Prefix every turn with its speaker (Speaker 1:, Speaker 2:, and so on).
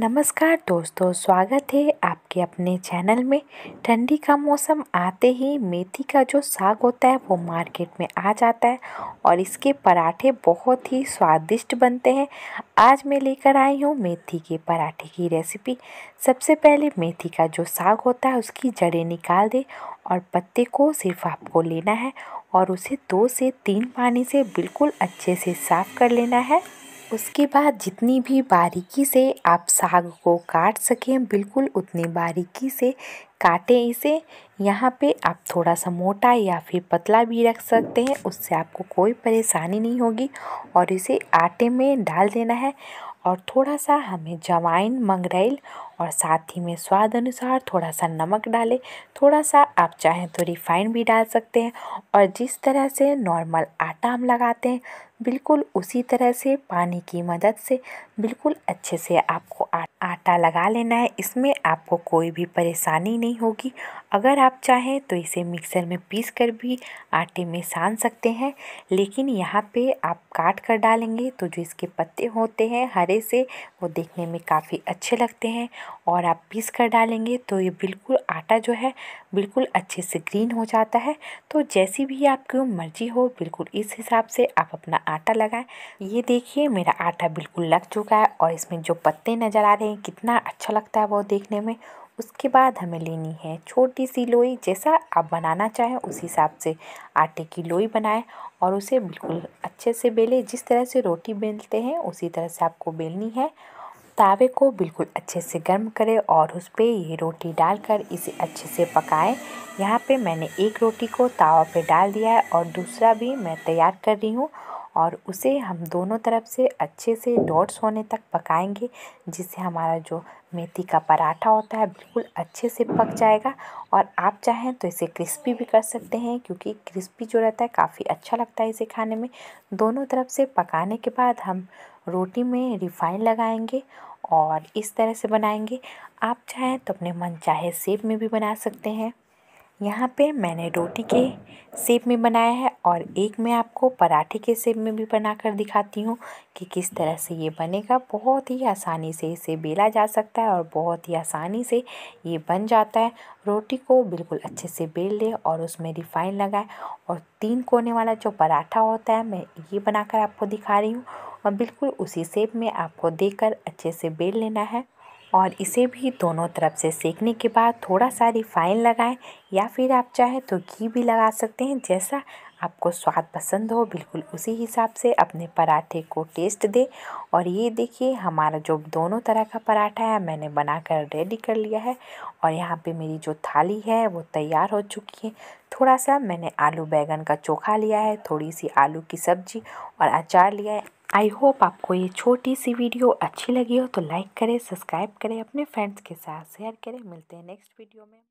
Speaker 1: नमस्कार दोस्तों स्वागत है आपके अपने चैनल में ठंडी का मौसम आते ही मेथी का जो साग होता है वो मार्केट में आ जाता है और इसके पराठे बहुत ही स्वादिष्ट बनते हैं आज मैं लेकर आई हूँ मेथी के पराठे की रेसिपी सबसे पहले मेथी का जो साग होता है उसकी जड़ें निकाल दें और पत्ते को सिर्फ आपको लेना है और उसे दो से तीन पानी से बिल्कुल अच्छे से साफ़ कर लेना है उसके बाद जितनी भी बारीकी से आप साग को काट सकें बिल्कुल उतनी बारीकी से काटें इसे यहाँ पे आप थोड़ा सा मोटा या फिर पतला भी रख सकते हैं उससे आपको कोई परेशानी नहीं होगी और इसे आटे में डाल देना है और थोड़ा सा हमें जवाइन मंगरेल और साथ ही में स्वाद अनुसार थोड़ा सा नमक डालें थोड़ा सा आप चाहें तो रिफाइन भी डाल सकते हैं और जिस तरह से नॉर्मल आटा हम लगाते हैं बिल्कुल उसी तरह से पानी की मदद से बिल्कुल अच्छे से आपको आटा पता लगा लेना है इसमें आपको कोई भी परेशानी नहीं होगी अगर आप चाहें तो इसे मिक्सर में पीस कर भी आटे में सान सकते हैं लेकिन यहाँ पे आप काट कर डालेंगे तो जो इसके पत्ते होते हैं हरे से वो देखने में काफ़ी अच्छे लगते हैं और आप पीस कर डालेंगे तो ये बिल्कुल आटा जो है बिल्कुल अच्छे से ग्रीन हो जाता है तो जैसी भी आपकी मर्जी हो बिल्कुल इस हिसाब से आप अपना आटा लगाएं ये देखिए मेरा आटा बिल्कुल लग चुका है और इसमें जो पत्ते नज़र आ रहे हैं कि कितना अच्छा लगता है वो देखने में उसके बाद हमें लेनी है छोटी सी लोई जैसा आप बनाना चाहें उस हिसाब से आटे की लोई बनाएं और उसे बिल्कुल अच्छे से बेलें जिस तरह से रोटी बेलते हैं उसी तरह से आपको बेलनी है तावे को बिल्कुल अच्छे से गर्म करें और उस पर ये रोटी डालकर इसे अच्छे से पकाएं यहाँ पे मैंने एक रोटी को तावा पे डाल दिया है और दूसरा भी मैं तैयार कर रही हूँ और उसे हम दोनों तरफ से अच्छे से डॉट्स होने तक पकाएंगे जिससे हमारा जो मेथी का पराठा होता है बिल्कुल अच्छे से पक जाएगा और आप चाहें तो इसे क्रिस्पी भी कर सकते हैं क्योंकि क्रिस्पी जो रहता है काफ़ी अच्छा लगता है इसे खाने में दोनों तरफ से पकाने के बाद हम रोटी में रिफाइन लगाएंगे और इस तरह से बनाएंगे आप चाहें तो अपने मन चाहे सेब में भी बना सकते हैं यहाँ पे मैंने रोटी के सेप में बनाया है और एक मैं आपको पराठे के सेप में भी बनाकर दिखाती हूँ कि किस तरह से ये बनेगा बहुत ही आसानी से इसे बेला जा सकता है और बहुत ही आसानी से ये बन जाता है रोटी को बिल्कुल अच्छे से बेल लें और उसमें रिफाइन लगाए और तीन कोने वाला जो पराठा होता है मैं ये बनाकर आपको दिखा रही हूँ और बिल्कुल उसी सेप में आपको देकर अच्छे से बेल लेना है और इसे भी दोनों तरफ से सेकने के बाद थोड़ा सा रिफाइन लगाएं या फिर आप चाहें तो घी भी लगा सकते हैं जैसा आपको स्वाद पसंद हो बिल्कुल उसी हिसाब से अपने पराठे को टेस्ट दें और ये देखिए हमारा जो दोनों तरह का पराठा है मैंने बनाकर रेडी कर लिया है और यहाँ पे मेरी जो थाली है वो तैयार हो चुकी है थोड़ा सा मैंने आलू बैगन का चोखा लिया है थोड़ी सी आलू की सब्जी और अचार लिया है आई होप आपको ये छोटी सी वीडियो अच्छी लगी हो तो लाइक करें सब्सक्राइब करें अपने फ्रेंड्स के साथ शेयर करें मिलते हैं नेक्स्ट वीडियो में